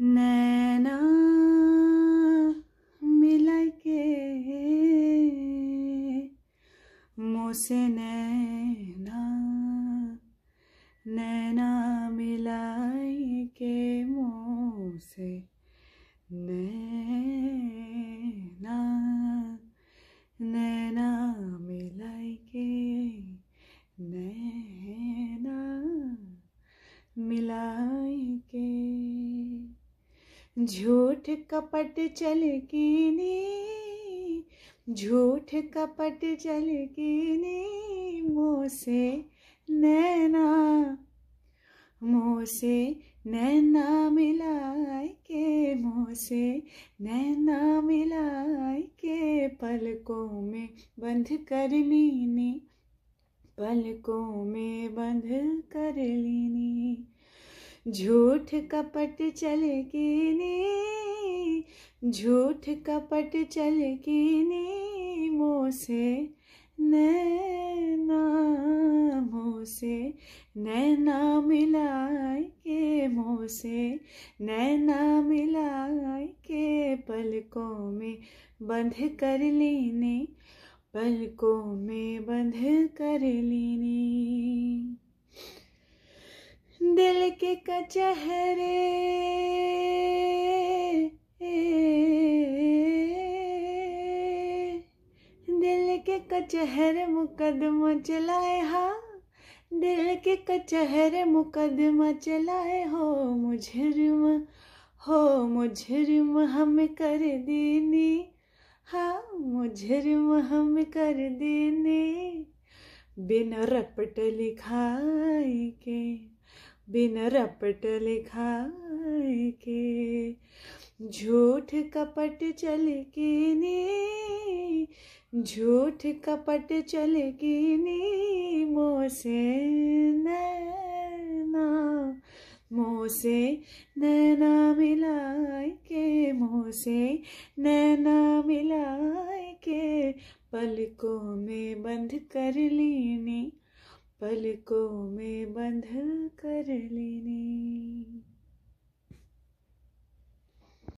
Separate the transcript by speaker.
Speaker 1: नैना मिला के मोसे नैना नैना मिलाए के मोसे नैना नैना मिलाए के नैना मिला झूठ कपट चल की नी झूठ कपट चल की नी मोसे नैना मोसे नैना मिलाए के मोसे नैना मिलाए के पलकों में बंद कर लीनी पलकों में बंद कर लीनी झूठ कपट चल के ने झूठ कपट चल के ने मोसे से नैना मोसे नैना मिलाए के मोसे नैना मिलाए के पलकों में बंध कर लेने पलकों में बंध कर लेनी दिल के कचहरे दिल के कचहरे मुकदमा चलाए हा दिल के कचहरे मुकदमा चलाए हो मुझरम हो मुझरम हम कर देने हा मुझरम हम कर देने बिना रपट लिखाए के बिन रपट लिखाए के झूठ कपट चल के ने झूठ कपट चल के ने मोसे नैना मोसे नैना मिलाए के मोसे नैना मिलाए के पलकों में बंद कर लेने पलकों में बंध कर लेने